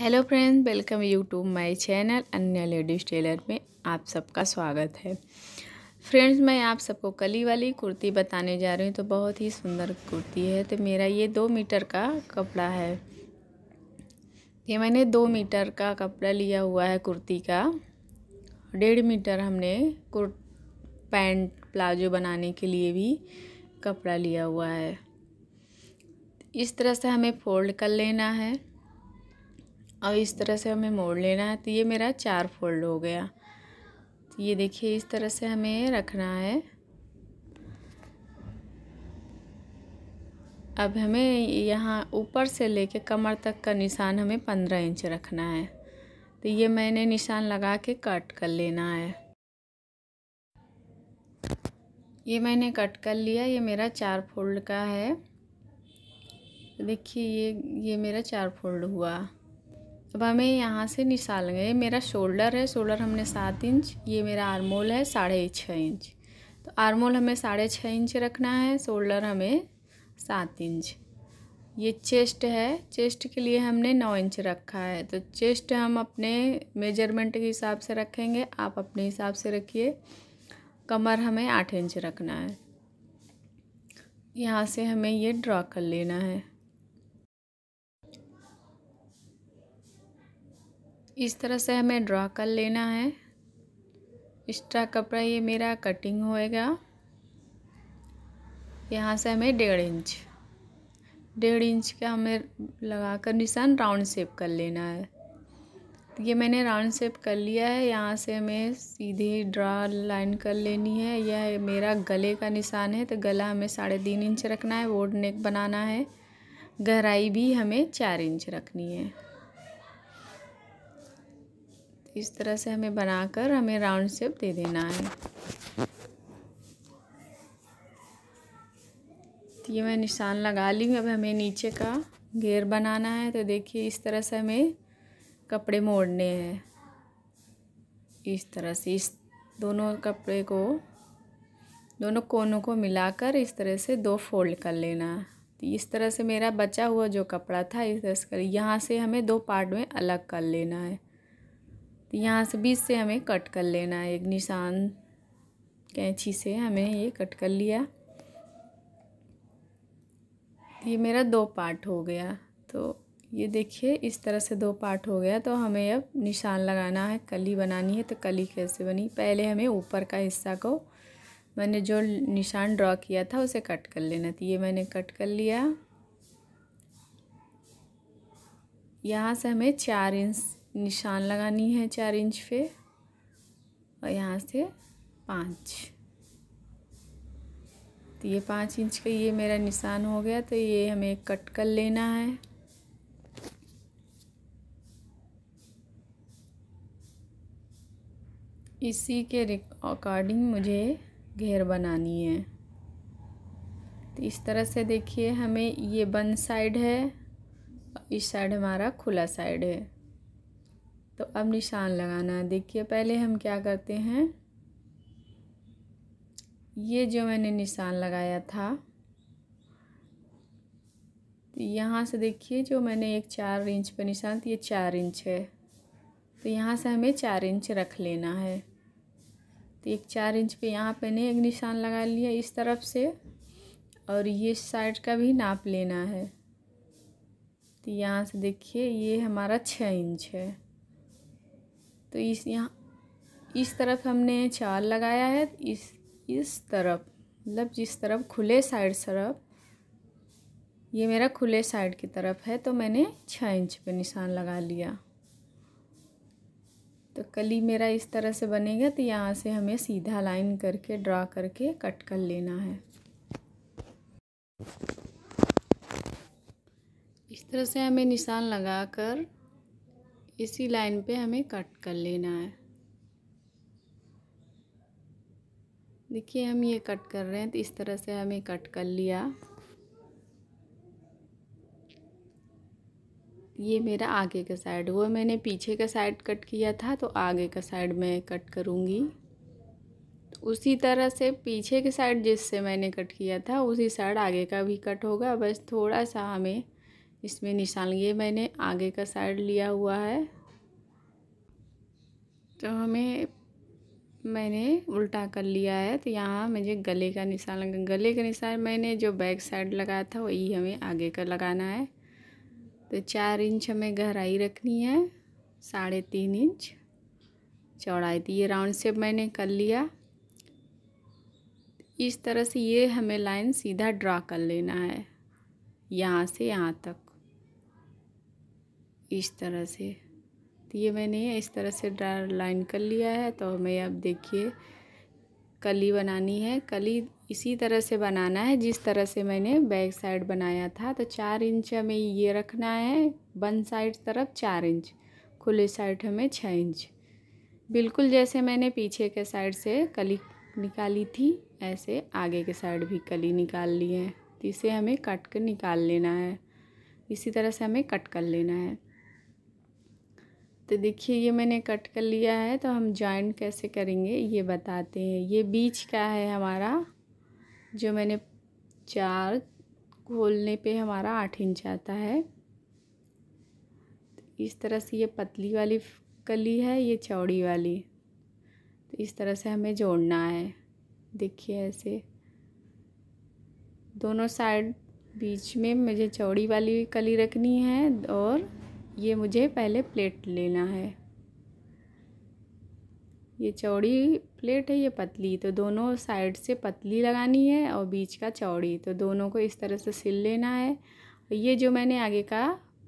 hello friends welcome you to my channel अन्य ladies tailor में आप सबका स्वागत है फ्रेंड्स मैं आप सबको कली वाली कुर्ती बताने जा रही हूँ तो बहुत ही सुंदर कुर्ती है तो मेरा ये दो मीटर का कपड़ा है ये मैंने दो मीटर का कपड़ा लिया हुआ है कुर्ती का डेढ़ मीटर हमने कुर पैंट प्लाजो बनाने के लिए भी कपड़ा लिया हुआ है इस तरह से हमें फोल्ड कर लेना है अब इस तरह से हमें मोड़ लेना है तो ये मेरा चार फोल्ड हो गया तो ये देखिए इस तरह से हमें रखना है अब हमें यहाँ ऊपर से लेके कमर तक का निशान हमें पंद्रह इंच रखना है तो ये मैंने निशान लगा के कट कर लेना है ये मैंने कट कर लिया ये मेरा चार फोल्ड का है देखिए ये ये मेरा चार फोल्ड हुआ अब हमें यहाँ से निशाल गए मेरा शोल्डर है शोल्डर हमने सात इंच ये मेरा आरमोल है साढ़े छः इंच तो आरमोल हमें साढ़े छः इंच रखना है शोल्डर हमें सात इंच ये चेस्ट है चेस्ट के लिए हमने नौ इंच रखा है तो चेस्ट हम अपने मेजरमेंट के हिसाब से रखेंगे आप अपने हिसाब से रखिए कमर हमें आठ इंच रखना है यहाँ से हमें ये ड्रॉ कर लेना है इस तरह से हमें ड्रा कर लेना है एक्स्ट्रा कपड़ा ये मेरा कटिंग होएगा यहाँ से हमें डेढ़ इंच डेढ़ इंच का हमें लगाकर निशान राउंड शेप कर लेना है ये मैंने राउंड शेप कर लिया है यहाँ से हमें सीधे ड्रा लाइन कर लेनी है यह मेरा गले का निशान है तो गला हमें साढ़े तीन इंच रखना है वोड नेक बनाना है गहराई भी हमें चार इंच रखनी है इस तरह से हमें बनाकर हमें राउंड शेप दे देना है तो ये मैं निशान लगा ली अब हमें नीचे का घेर बनाना है तो देखिए इस तरह से हमें कपड़े मोड़ने हैं इस तरह से इस दोनों कपड़े को दोनों कोनों को मिलाकर इस तरह से दो फोल्ड कर लेना तो इस तरह से मेरा बचा हुआ जो कपड़ा था इस तरह से कर यहाँ से हमें दो पार्ट में अलग कर लेना है तो यहाँ से बीच से हमें कट कर लेना है एक निशान कैंची से हमें ये कट कर लिया ये मेरा दो पार्ट हो गया तो ये देखिए इस तरह से दो पार्ट हो गया तो हमें अब निशान लगाना है कली बनानी है तो कली कैसे बनी पहले हमें ऊपर का हिस्सा को मैंने जो निशान ड्रॉ किया था उसे कट कर लेना था तो ये मैंने कट कर लिया यहाँ से हमें चार इंच निशान लगानी है चार इंच पे और यहाँ से पाँच तो ये पाँच इंच का ये मेरा निशान हो गया तो ये हमें कट कर लेना है इसी के अकॉर्डिंग मुझे घेर बनानी है तो इस तरह से देखिए हमें ये बंद साइड है इस साइड हमारा खुला साइड है तो अब निशान लगाना है देखिए पहले हम क्या करते हैं ये जो मैंने निशान लगाया था तो यहाँ से देखिए जो मैंने एक चार इंच पर निशान तो ये चार इंच है तो यहाँ से हमें चार इंच रख लेना है तो एक चार इंच पे यहाँ मैंने एक निशान लगा लिया इस तरफ से और ये साइड का भी नाप लेना है तो यहाँ से देखिए ये हमारा छः इंच है तो इस यहाँ इस तरफ हमने चार लगाया है इस इस तरफ मतलब जिस तरफ खुले साइड तरफ ये मेरा खुले साइड की तरफ है तो मैंने छः इंच पे निशान लगा लिया तो कली मेरा इस तरह से बनेगा तो यहाँ से हमें सीधा लाइन करके ड्रा करके कट कर लेना है इस तरह से हमें निशान लगाकर इसी लाइन पे हमें कट कर लेना है देखिए हम ये कट कर रहे हैं तो इस तरह से हमें कट कर लिया ये मेरा आगे का साइड वो मैंने पीछे का साइड कट किया था तो आगे का साइड मैं कट करूँगी तो उसी तरह से पीछे के साइड जिससे मैंने कट किया था उसी साइड आगे का भी कट होगा बस थोड़ा सा हमें इसमें निशान ये मैंने आगे का साइड लिया हुआ है तो हमें मैंने उल्टा कर लिया है तो यहाँ मुझे गले का निशान लगा गले का निशान मैंने जो बैक साइड लगाया था वही हमें आगे का लगाना है तो चार इंच हमें गहराई रखनी है साढ़े तीन इंच चौड़ाई तो ये राउंड शेप मैंने कर लिया इस तरह से ये हमें लाइन सीधा ड्रा कर लेना है यहाँ से यहाँ तक इस तरह से तो ये मैंने इस तरह से ड्रा लाइन कर लिया है तो हमें अब देखिए कली बनानी है कली इसी तरह से बनाना है जिस तरह से मैंने बैक साइड बनाया था तो चार इंच हमें ये रखना है वन साइड तरफ चार इंच खुले साइड हमें छः इंच बिल्कुल जैसे मैंने पीछे के साइड से कली निकाली थी ऐसे आगे के साइड भी कली निकाल ली है तो इसे हमें कट कर निकाल लेना है इसी तरह से हमें कट कर लेना है तो देखिए ये मैंने कट कर लिया है तो हम जॉइंट कैसे करेंगे ये बताते हैं ये बीच का है हमारा जो मैंने चार खोलने पे हमारा आठ इंच आता है तो इस तरह से ये पतली वाली कली है ये चौड़ी वाली तो इस तरह से हमें जोड़ना है देखिए ऐसे दोनों साइड बीच में मुझे चौड़ी वाली कली रखनी है और ये मुझे पहले प्लेट लेना है ये चौड़ी प्लेट है ये पतली तो दोनों साइड से पतली लगानी है और बीच का चौड़ी तो दोनों को इस तरह से सिल लेना है ये जो मैंने आगे का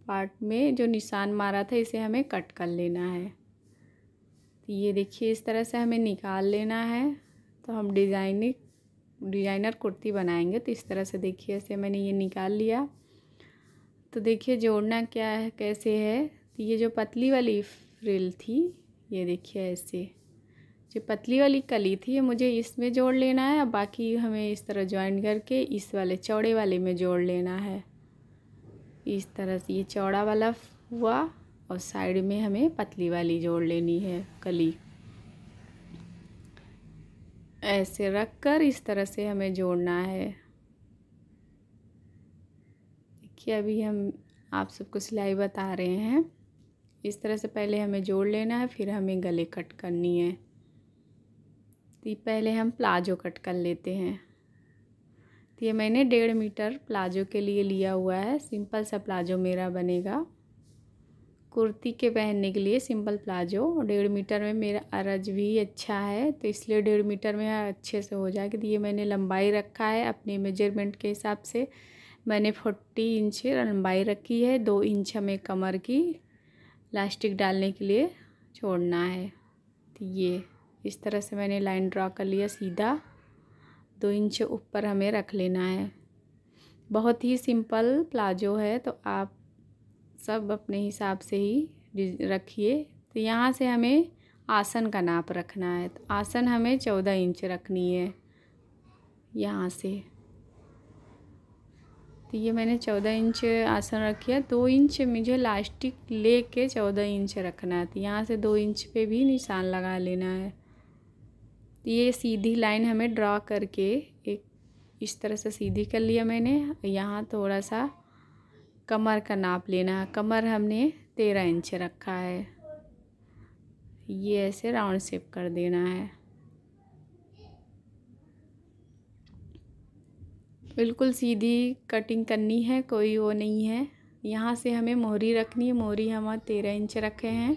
पार्ट में जो निशान मारा था इसे हमें कट कर लेना है तो ये देखिए इस तरह से हमें निकाल लेना है तो हम डिज़ाइनिंग डिज़ाइनर कुर्ती बनाएंगे तो इस तरह से देखिए ऐसे मैंने ये निकाल लिया तो देखिए जोड़ना क्या है कैसे है तो ये जो पतली वाली फ्रिल थी ये देखिए ऐसे जो पतली वाली कली थी ये मुझे इसमें जोड़ लेना है और बाकी हमें इस तरह ज्वाइन करके इस वाले चौड़े वाले में जोड़ लेना है इस तरह से ये चौड़ा वाला हुआ और साइड में हमें पतली वाली जोड़ लेनी है कली ऐसे रख कर इस तरह से हमें जोड़ना है कि अभी हम आप सबको सिलाई बता रहे हैं इस तरह से पहले हमें जोड़ लेना है फिर हमें गले कट करनी है तो पहले हम प्लाजो कट कर लेते हैं तो ये मैंने डेढ़ मीटर प्लाजो के लिए लिया हुआ है सिंपल सा प्लाजो मेरा बनेगा कुर्ती के पहनने के लिए सिंपल प्लाजो डेढ़ मीटर में मेरा अरज भी अच्छा है तो इसलिए डेढ़ मीटर में अच्छे से हो जाएगा तो ये मैंने लंबाई रखा है अपने मेजरमेंट के हिसाब से मैंने फोर्टी इंच लंबाई रखी है दो इंच हमें कमर की लास्टिक डालने के लिए छोड़ना है तो ये इस तरह से मैंने लाइन ड्रा कर लिया सीधा दो इंच ऊपर हमें रख लेना है बहुत ही सिंपल प्लाजो है तो आप सब अपने हिसाब से ही रखिए तो यहाँ से हमें आसन का नाप रखना है तो आसन हमें चौदह इंच रखनी है यहाँ से तो ये मैंने चौदह इंच आसन रखी है दो इंच मुझे लास्टिक ले के चौदह इंच रखना है तो यहाँ से दो इंच पे भी निशान लगा लेना है तो ये सीधी लाइन हमें ड्रा करके एक इस तरह से सीधी कर लिया मैंने यहाँ थोड़ा सा कमर का नाप लेना है कमर हमने तेरह इंच रखा है ये ऐसे राउंड शेप कर देना है बिल्कुल सीधी कटिंग करनी है कोई वो नहीं है यहाँ से हमें मोहरी रखनी है मोहरी हम तेरह इंच रखे हैं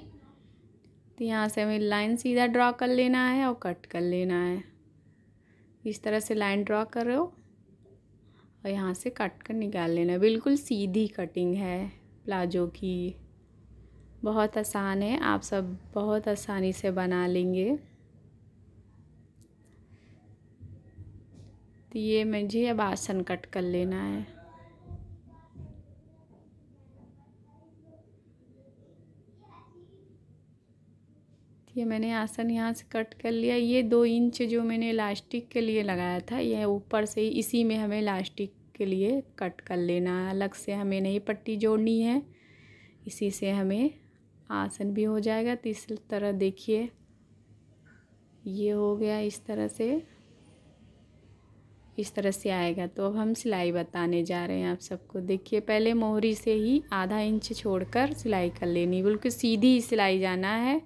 तो यहाँ से हमें लाइन सीधा ड्रा कर लेना है और कट कर लेना है इस तरह से लाइन ड्रा करो और यहाँ से कट कर निकाल लेना बिल्कुल सीधी कटिंग है प्लाजो की बहुत आसान है आप सब बहुत आसानी से बना लेंगे तो ये मुझे अब आसन कट कर लेना है ये मैंने आसन यहाँ से कट कर लिया ये दो इंच जो मैंने इलास्टिक के लिए लगाया था यह ऊपर से इसी में हमें इलास्टिक के लिए कट कर लेना है अलग से हमें नहीं पट्टी जोड़नी है इसी से हमें आसन भी हो जाएगा तो इस तरह देखिए ये हो गया इस तरह से इस तरह से आएगा तो अब हम सिलाई बताने जा रहे हैं आप सबको देखिए पहले मोहरी से ही आधा इंच छोड़कर सिलाई कर लेनी बिल्कुल सीधी ही सिलाई जाना है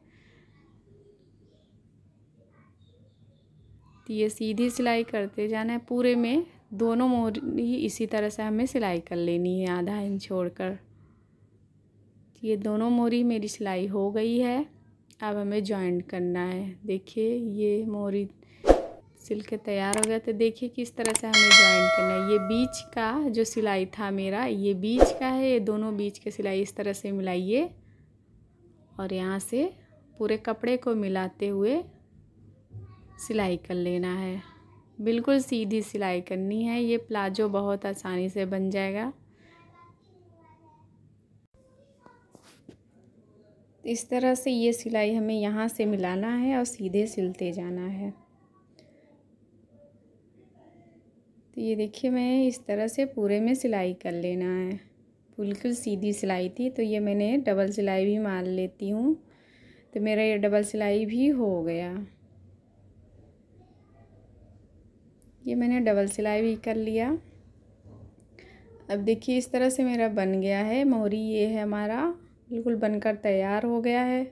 तो ये सीधी सिलाई करते जाना है पूरे में दोनों मोहरी ही इसी तरह से हमें सिलाई कर लेनी है आधा इंच छोड़कर तो ये दोनों मोहरी मेरी सिलाई हो गई है अब हमें जॉइंट करना है देखिए ये मोहरी सिल के तैयार हो गया तो देखिए किस तरह से हमें ज्वाइन करना है ये बीच का जो सिलाई था मेरा ये बीच का है ये दोनों बीच के सिलाई इस तरह से मिलाइए और यहाँ से पूरे कपड़े को मिलाते हुए सिलाई कर लेना है बिल्कुल सीधी सिलाई करनी है ये प्लाजो बहुत आसानी से बन जाएगा इस तरह से ये सिलाई हमें यहाँ से मिलाना है और सीधे सिलते जाना है तो ये देखिए मैं इस तरह से पूरे में सिलाई कर लेना है बिल्कुल सीधी सिलाई थी तो ये मैंने डबल सिलाई भी मान लेती हूँ तो मेरा ये डबल सिलाई भी हो गया ये मैंने डबल सिलाई भी कर लिया अब देखिए इस तरह से मेरा बन गया है मोहरी ये है हमारा बिल्कुल बनकर तैयार हो गया है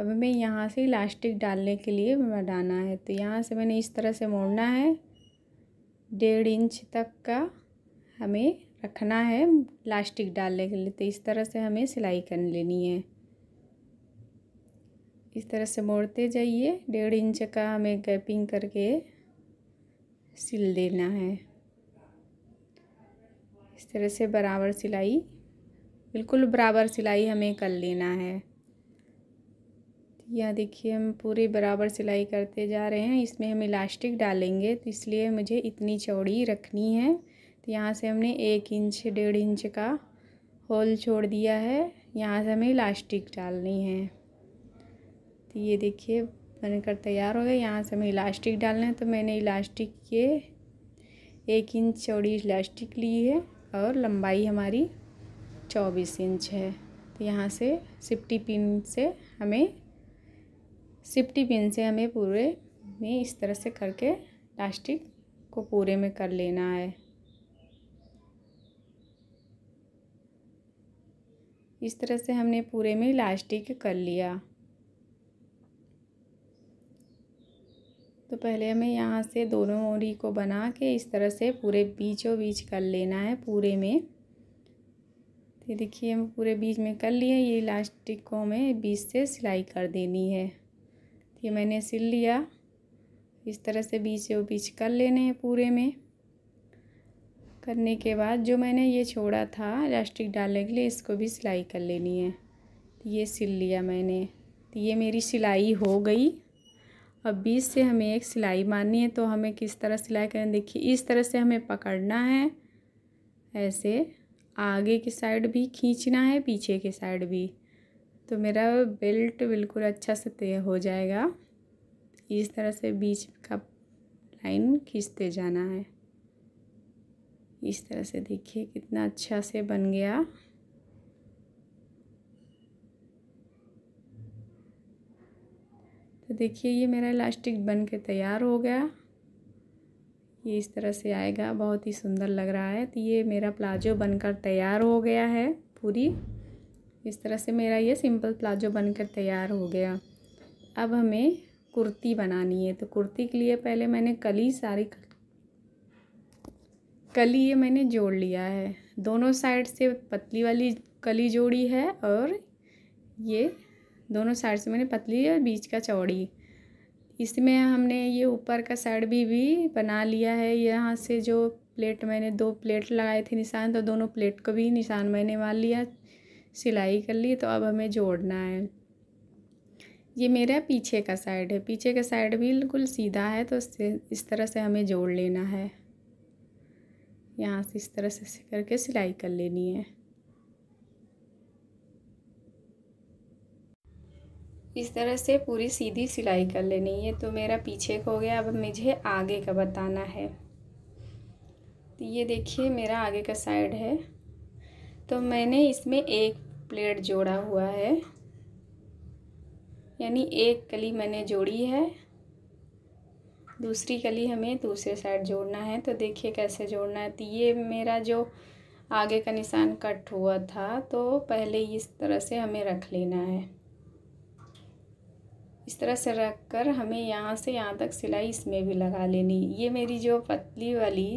अब हमें यहाँ से इलास्टिक डालने के लिए बनाना है तो यहाँ से मैंने इस तरह से मोड़ना है डेढ़ इंच तक का हमें रखना है प्लास्टिक डालने के लिए तो इस तरह से हमें सिलाई कर लेनी है इस तरह से मोड़ते जाइए डेढ़ इंच का हमें गैपिंग करके सिल देना है इस तरह से बराबर सिलाई बिल्कुल बराबर सिलाई हमें कर लेना है यह देखिए हम पूरे बराबर सिलाई करते जा रहे हैं इसमें हम इलास्टिक डालेंगे तो इसलिए मुझे इतनी चौड़ी रखनी है तो यहाँ से हमने एक इंच डेढ़ इंच का होल छोड़ दिया है यहाँ से हमें इलास्टिक डालनी है तो ये देखिए बनकर तैयार हो गया यहाँ से हमें इलास्टिक डालना है तो मैंने इलास्टिक के एक इंच चौड़ी इलास्टिक ली है और लंबाई हमारी चौबीस इंच है तो यहाँ से सिफ्टी पिन से हमें सिफ्टी पिन से हमें पूरे में इस तरह से करके प्लास्टिक को पूरे में कर लेना है इस तरह से हमने पूरे में इलास्टिक कर लिया तो पहले हमें यहाँ से दोनों ओरी को बना के इस तरह से पूरे बीचों बीच कर लेना है पूरे में तो देखिए हम पूरे बीच में कर लिए ये इलास्टिक को हमें बीच से सिलाई कर देनी है ये मैंने सिल लिया इस तरह से बीच वो बीच कर लेने हैं पूरे में करने के बाद जो मैंने ये छोड़ा था इलास्टिक डालने के लिए इसको भी सिलाई कर लेनी है ये सिल लिया मैंने तो ये मेरी सिलाई हो गई अब बीच से हमें एक सिलाई मारनी है तो हमें किस तरह सिलाई करें देखिए इस तरह से हमें पकड़ना है ऐसे आगे की साइड भी खींचना है पीछे की साइड भी तो मेरा बेल्ट बिल्कुल अच्छा से तय हो जाएगा इस तरह से बीच का लाइन खींचते जाना है इस तरह से देखिए कितना अच्छा से बन गया तो देखिए ये मेरा इलास्टिक बन के तैयार हो गया ये इस तरह से आएगा बहुत ही सुंदर लग रहा है तो ये मेरा प्लाजो बनकर तैयार हो गया है पूरी इस तरह से मेरा ये सिंपल प्लाजो बनकर तैयार हो गया अब हमें कुर्ती बनानी है तो कुर्ती के लिए पहले मैंने कली सारी कली ये मैंने जोड़ लिया है दोनों साइड से पतली वाली कली जोड़ी है और ये दोनों साइड से मैंने पतली और बीच का चौड़ी इसमें हमने ये ऊपर का साइड भी भी बना लिया है यहाँ से जो प्लेट मैंने दो प्लेट लगाए थे निशान तो दोनों प्लेट को भी निशान मैंने मान लिया सिलाई कर ली तो अब हमें जोड़ना है ये मेरा पीछे का साइड है पीछे का साइड भी बिल्कुल सीधा है तो इस तरह से हमें जोड़ लेना है यहाँ से इस तरह से करके सिलाई कर लेनी है इस तरह से पूरी सीधी सिलाई कर लेनी है तो मेरा पीछे का हो गया अब मुझे आगे का बताना है तो ये देखिए मेरा आगे का साइड है तो मैंने इसमें एक प्लेट जोड़ा हुआ है यानी एक कली मैंने जोड़ी है दूसरी कली हमें दूसरे साइड जोड़ना है तो देखिए कैसे जोड़ना है तो ये मेरा जो आगे का निशान कट हुआ था तो पहले इस तरह से हमें रख लेना है इस तरह से रख कर हमें यहाँ से यहाँ तक सिलाई इसमें भी लगा लेनी ये मेरी जो पतली वाली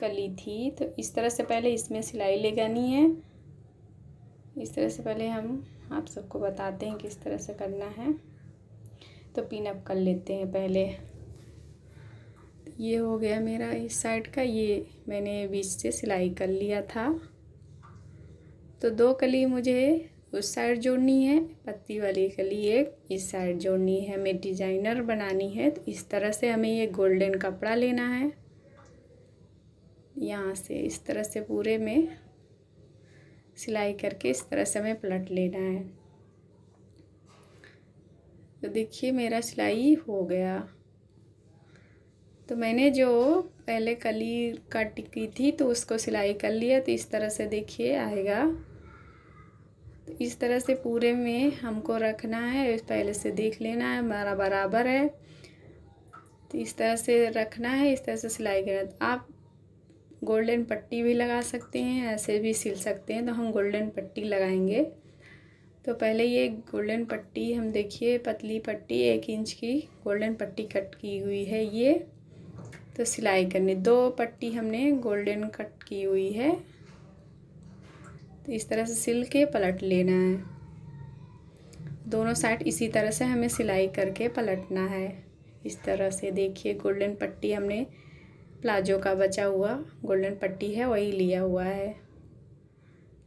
कर ली थी तो इस तरह से पहले इसमें सिलाई ले जानी है इस तरह से पहले हम आप सबको बताते हैं किस तरह से करना है तो पिन अप कर लेते हैं पहले ये हो गया मेरा इस साइड का ये मैंने बीच से सिलाई कर लिया था तो दो कली मुझे उस साइड जोड़नी है पत्ती वाली कली एक इस साइड जोड़नी है हमें डिजाइनर बनानी है तो इस तरह से हमें ये गोल्डन कपड़ा लेना है यहाँ से इस तरह से पूरे में सिलाई करके इस तरह से हमें पलट लेना है तो देखिए मेरा सिलाई हो गया तो मैंने जो पहले कली कट की थी तो उसको सिलाई कर लिया तो इस तरह से देखिए आएगा तो इस तरह से पूरे में हमको रखना है पहले से देख लेना है हमारा बराबर है तो इस तरह से रखना है इस तरह से सिलाई करना आप गोल्डन पट्टी भी लगा सकते हैं ऐसे भी सिल सकते हैं तो हम गोल्डन पट्टी लगाएंगे तो पहले ये गोल्डन पट्टी हम देखिए पतली पट्टी एक इंच की गोल्डन पट्टी कट की हुई है ये तो सिलाई करने दो पट्टी हमने गोल्डन कट की हुई है तो इस तरह से सिल के पलट लेना है दोनों साइड इसी तरह से हमें सिलाई करके पलटना है इस तरह से देखिए गोल्डन पट्टी हमने प्लाजो का बचा हुआ गोल्डन पट्टी है वही लिया हुआ है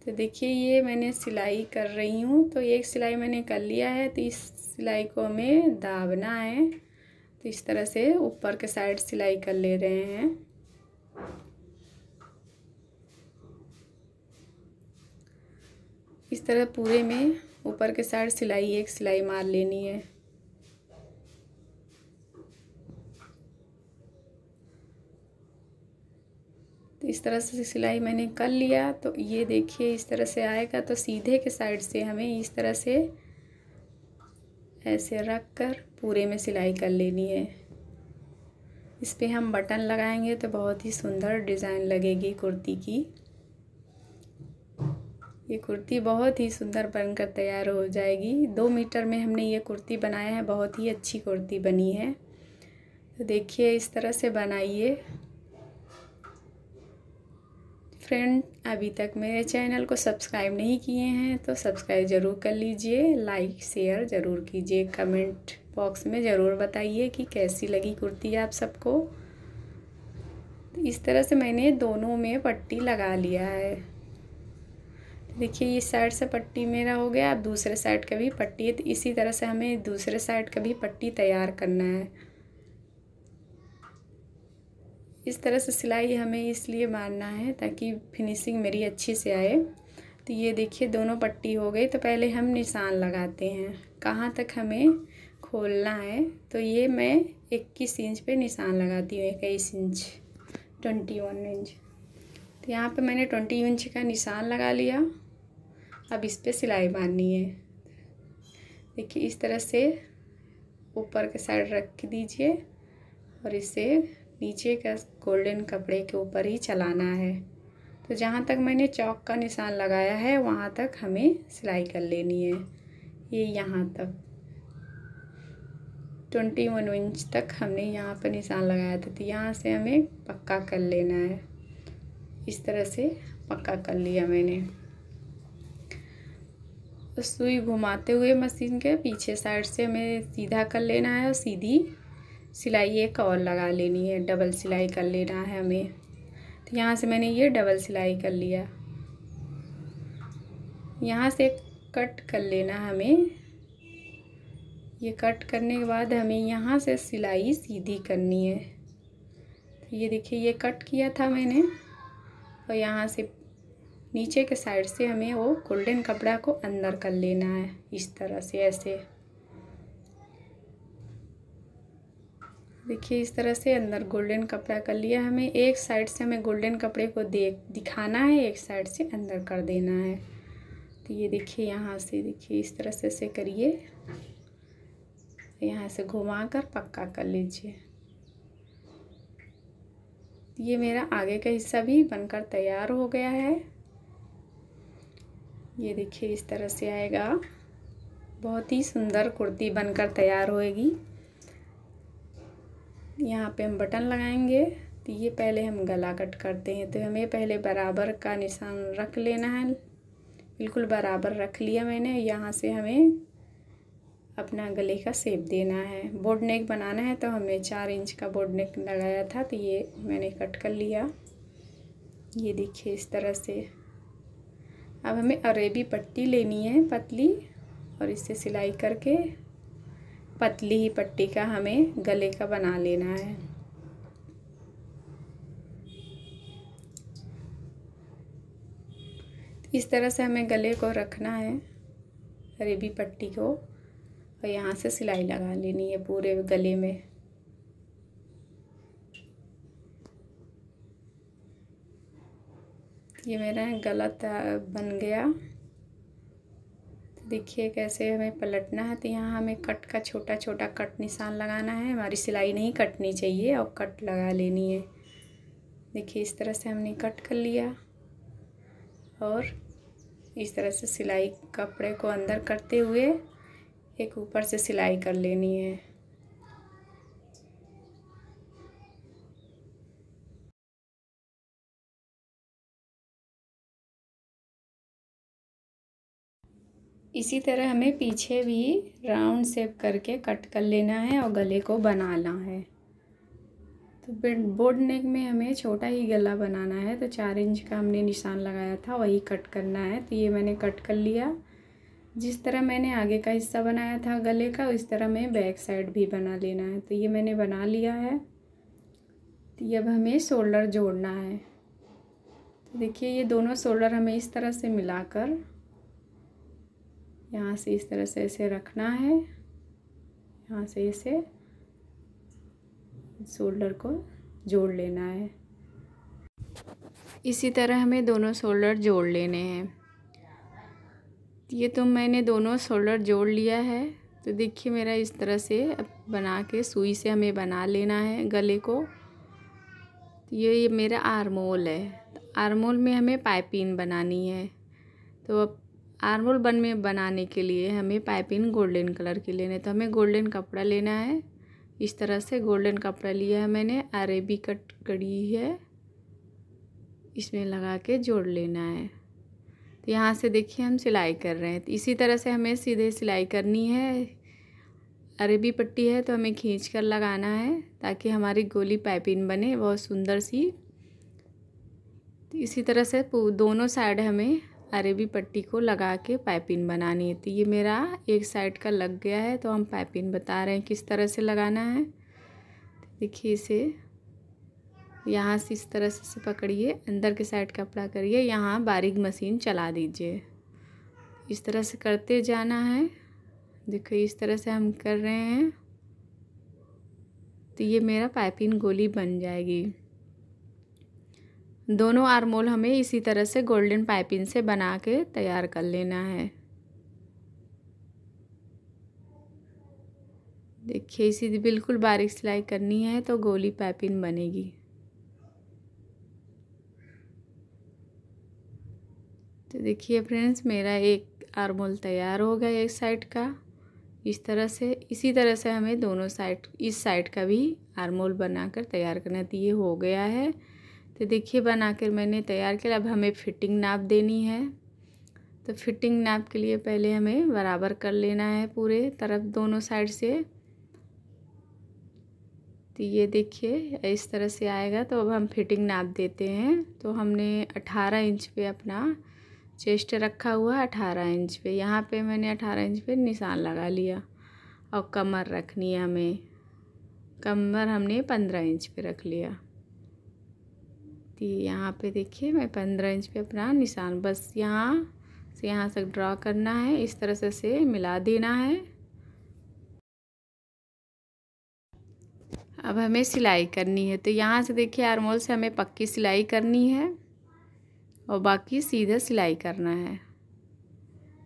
तो देखिए ये मैंने सिलाई कर रही हूँ तो एक सिलाई मैंने कर लिया है तो इस सिलाई को हमें दाबना है तो इस तरह से ऊपर के साइड सिलाई कर ले रहे हैं इस तरह पूरे में ऊपर के साइड सिलाई एक सिलाई मार लेनी है तो इस तरह से सिलाई मैंने कर लिया तो ये देखिए इस तरह से आएगा तो सीधे के साइड से हमें इस तरह से ऐसे रख कर पूरे में सिलाई कर लेनी है इस पर हम बटन लगाएंगे तो बहुत ही सुंदर डिज़ाइन लगेगी कुर्ती की ये कुर्ती बहुत ही सुंदर बनकर तैयार हो जाएगी दो मीटर में हमने ये कुर्ती बनाया है बहुत ही अच्छी कुर्ती बनी है तो देखिए इस तरह से बनाइए फ्रेंड अभी तक मेरे चैनल को सब्सक्राइब नहीं किए हैं तो सब्सक्राइब ज़रूर कर लीजिए लाइक शेयर ज़रूर कीजिए कमेंट बॉक्स में ज़रूर बताइए कि कैसी लगी कुर्ती आप सबको इस तरह से मैंने दोनों में पट्टी लगा लिया है देखिए ये साइड से पट्टी मेरा हो गया अब दूसरे साइड का भी पट्टी है तो इसी तरह से हमें दूसरे साइड का भी पट्टी तैयार करना है इस तरह से सिलाई हमें इसलिए मारना है ताकि फिनिशिंग मेरी अच्छी से आए तो ये देखिए दोनों पट्टी हो गई तो पहले हम निशान लगाते हैं कहाँ तक हमें खोलना है तो ये मैं इक्कीस इंच पे निशान लगाती हूँ इक्कीस इंच ट्वेंटी वन इंच तो यहाँ पे मैंने ट्वेंटी इंच का निशान लगा लिया अब इस पर सिलाई मारनी है देखिए इस तरह से ऊपर के साइड रख दीजिए और इसे नीचे का गोल्डन कपड़े के ऊपर ही चलाना है तो जहाँ तक मैंने चौक का निशान लगाया है वहाँ तक हमें सिलाई कर लेनी है ये यहाँ तक ट्वेंटी वन इंच तक हमने यहाँ पर निशान लगाया था तो यहाँ से हमें पक्का कर लेना है इस तरह से पक्का कर लिया मैंने तो सुई घुमाते हुए मशीन के पीछे साइड से हमें सीधा कर लेना है और सीधी सिलाई एक और लगा लेनी है डबल सिलाई कर लेना है हमें तो यहाँ से मैंने ये डबल सिलाई कर लिया यहाँ से कट कर लेना हमें ये कट करने के बाद हमें यहाँ से सिलाई सीधी करनी है तो ये देखिए ये कट किया था मैंने और यहाँ से नीचे के साइड से हमें वो गोल्डन कपड़ा को अंदर कर लेना है इस तरह से ऐसे देखिए इस तरह से अंदर गोल्डन कपड़ा कर लिया हमें एक साइड से हमें गोल्डन कपड़े को देख दिखाना है एक साइड से अंदर कर देना है तो ये देखिए यहाँ से देखिए इस तरह से से करिए यहाँ से घुमा कर पक्का कर लीजिए ये मेरा आगे का हिस्सा भी बनकर तैयार हो गया है ये देखिए इस तरह से आएगा बहुत ही सुंदर कुर्ती बनकर तैयार होएगी यहाँ पे हम बटन लगाएंगे तो ये पहले हम गला कट करते हैं तो हमें पहले बराबर का निशान रख लेना है बिल्कुल बराबर रख लिया मैंने यहाँ से हमें अपना गले का सेप देना है बोर्ड नेक बनाना है तो हमने चार इंच का बोर्ड नेक लगाया था तो ये मैंने कट कर लिया ये देखिए इस तरह से अब हमें अरेबी पट्टी लेनी है पतली और इससे सिलाई करके पतली ही पट्टी का हमें गले का बना लेना है इस तरह से हमें गले को रखना है रेबी पट्टी को और यहाँ से सिलाई लगा लेनी है पूरे गले में ये मेरा गला बन गया देखिए कैसे हमें पलटना है तो यहाँ हमें कट का छोटा छोटा कट निशान लगाना है हमारी सिलाई नहीं कटनी चाहिए और कट लगा लेनी है देखिए इस तरह से हमने कट कर लिया और इस तरह से सिलाई कपड़े को अंदर करते हुए एक ऊपर से सिलाई कर लेनी है इसी तरह हमें पीछे भी राउंड शेप करके कट कर लेना है और गले को बनाना है तो बोर्ड नेक में हमें छोटा ही गला बनाना है तो चार इंच का हमने निशान लगाया था वही कट करना है तो ये मैंने कट कर लिया जिस तरह मैंने आगे का हिस्सा बनाया था गले का उस तरह मैं बैक साइड भी बना लेना है तो ये मैंने बना लिया है तो अब हमें शोल्डर जोड़ना है तो देखिए ये दोनों शोल्डर हमें इस तरह से मिलाकर यहाँ से इस तरह से इसे रखना है यहाँ से इसे शोल्डर को जोड़ लेना है इसी तरह हमें दोनों शोल्डर जोड़ लेने हैं ये तो मैंने दोनों शोल्डर जोड़ लिया है तो देखिए मेरा इस तरह से बना के सुई से हमें बना लेना है गले को तो ये ये मेरा आरमोल है तो आरमोल में हमें पाइपिन बनानी है तो अब आर्मोल बन में बनाने के लिए हमें पाइपिंग गोल्डन कलर की लेने तो हमें गोल्डन कपड़ा लेना है इस तरह से गोल्डन कपड़ा लिया है मैंने अरेबी कट कड़ी है इसमें लगा के जोड़ लेना है तो यहाँ से देखिए हम सिलाई कर रहे हैं तो इसी तरह से हमें सीधे सिलाई करनी है अरेबी पट्टी है तो हमें खींच कर लगाना है ताकि हमारी गोली पाइपिंग बने बहुत सुंदर सी तो इसी तरह से दोनों साइड हमें अरेबी पट्टी को लगा के पाइपिंग बनानी है तो ये मेरा एक साइड का लग गया है तो हम पाइपिंग बता रहे हैं किस तरह से लगाना है देखिए इसे यहाँ से इस तरह से पकड़िए अंदर के साइड कपड़ा करिए यहाँ बारीक मशीन चला दीजिए इस तरह से करते जाना है देखो इस तरह से हम कर रहे हैं तो ये मेरा पाइपिंग गोली बन जाएगी दोनों आर्मोल हमें इसी तरह से गोल्डन पाइपिंग से बना के तैयार कर लेना है देखिए इसी बिल्कुल बारीक सिलाई करनी है तो गोली पाइपिंग बनेगी तो देखिए फ्रेंड्स मेरा एक आर्मोल तैयार हो गया एक साइड का इस तरह से इसी तरह से हमें दोनों साइड इस साइड का भी आर्मोल बनाकर तैयार करना तो ये हो गया है तो देखिए बनाकर मैंने तैयार किया अब हमें फिटिंग नाप देनी है तो फिटिंग नाप के लिए पहले हमें बराबर कर लेना है पूरे तरफ दोनों साइड से तो ये देखिए इस तरह से आएगा तो अब हम फिटिंग नाप देते हैं तो हमने 18 इंच पे अपना चेस्ट रखा हुआ है 18 इंच पे यहाँ पे मैंने 18 इंच पे निशान लगा लिया और कमर रखनी है हमें कमर हमने 15 इंच पे रख लिया तो यहाँ पे देखिए मैं पंद्रह इंच पे अपना निशान बस यहाँ से यहाँ तक ड्रा करना है इस तरह से से मिला देना है अब हमें सिलाई करनी है तो यहाँ से देखिए आरमोल से हमें पक्की सिलाई करनी है और बाकी सीधा सिलाई करना है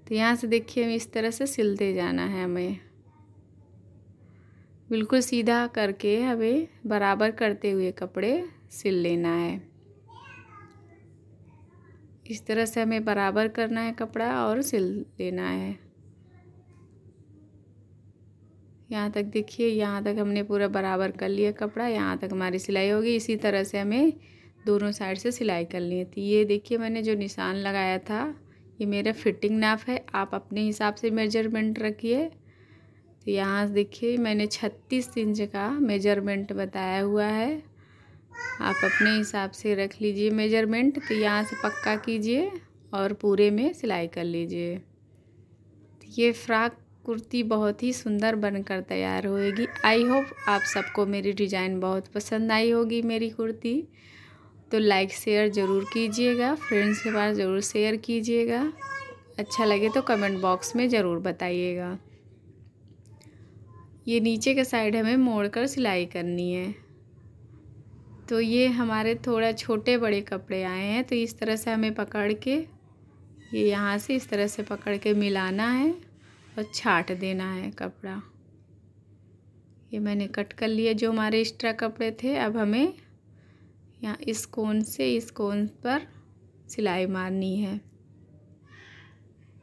तो यहाँ से देखिए हमें इस तरह से सिलते जाना है हमें बिल्कुल सीधा करके हमें बराबर करते हुए कपड़े सिल लेना है इस तरह से हमें बराबर करना है कपड़ा और सिल लेना है यहाँ तक देखिए यहाँ तक हमने पूरा बराबर कर लिया कपड़ा यहाँ तक हमारी सिलाई होगी इसी तरह से हमें दोनों साइड से सिलाई करनी थी ये देखिए मैंने जो निशान लगाया था ये मेरा फिटिंग नाप है आप अपने हिसाब से मेजरमेंट रखिए तो यहाँ देखिए मैंने 36 इंच का मेजरमेंट बताया हुआ है आप अपने हिसाब से रख लीजिए मेजरमेंट तो यहाँ से पक्का कीजिए और पूरे में सिलाई कर लीजिए तो ये फ्राक कुर्ती बहुत ही सुंदर बनकर तैयार होएगी आई होप आप सबको मेरी डिज़ाइन बहुत पसंद आई होगी मेरी कुर्ती तो लाइक शेयर ज़रूर कीजिएगा फ्रेंड्स के पास ज़रूर शेयर कीजिएगा अच्छा लगे तो कमेंट बॉक्स में ज़रूर बताइएगा ये नीचे के साइड हमें मोड़ कर सिलाई करनी है तो ये हमारे थोड़ा छोटे बड़े कपड़े आए हैं तो इस तरह से हमें पकड़ के ये यहाँ से इस तरह से पकड़ के मिलाना है और छाट देना है कपड़ा ये मैंने कट कर लिया जो हमारे एक्स्ट्रा कपड़े थे अब हमें यहाँ इस कोन से इस कोन पर सिलाई मारनी है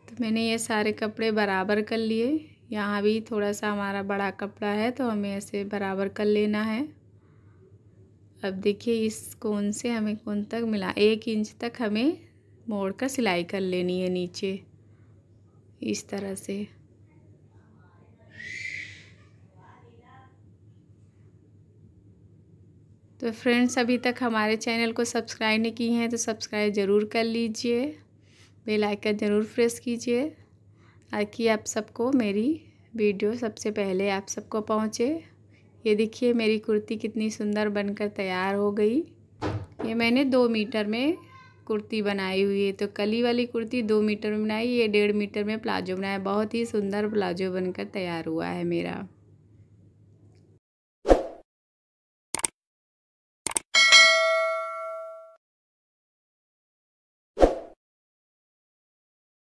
तो मैंने ये सारे कपड़े बराबर कर लिए यहाँ भी थोड़ा सा हमारा बड़ा कपड़ा है तो हमें ऐसे बराबर कर लेना है अब देखिए इस कोन से हमें कोन तक मिला एक इंच तक हमें मोड़ कर सिलाई कर लेनी है नीचे इस तरह से तो फ्रेंड्स अभी तक हमारे चैनल को सब्सक्राइब नहीं किए हैं तो सब्सक्राइब ज़रूर कर लीजिए बेल आइकन ज़रूर प्रेस कीजिए ताकि आप सबको मेरी वीडियो सबसे पहले आप सबको पहुँचे ये देखिए मेरी कुर्ती कितनी सुंदर बनकर तैयार हो गई ये मैंने दो मीटर में कुर्ती बनाई हुई है तो कली वाली कुर्ती दो मीटर में बनाई ये डेढ़ मीटर में प्लाजो बनाया बहुत ही सुंदर प्लाजो बनकर तैयार हुआ है मेरा